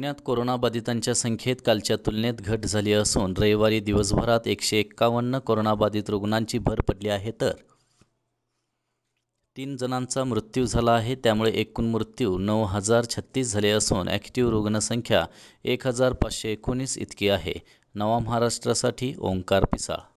पुण्यात कोरोनाबाधितांच्या संख्येत कालच्या तुलनेत घट झाली असून रविवारी दिवसभरात एकशे एक्कावन्न कोरोनाबाधित रुग्णांची भर पडली आहे तर तीन जणांचा मृत्यू झाला आहे त्यामुळे एकूण मृत्यू नऊ हजार छत्तीस झाले असून ॲक्टिव्ह रुग्णसंख्या एक हजार पाचशे एकोणीस इतकी आहे नवा महाराष्ट्रासाठी ओंकार पिसाळ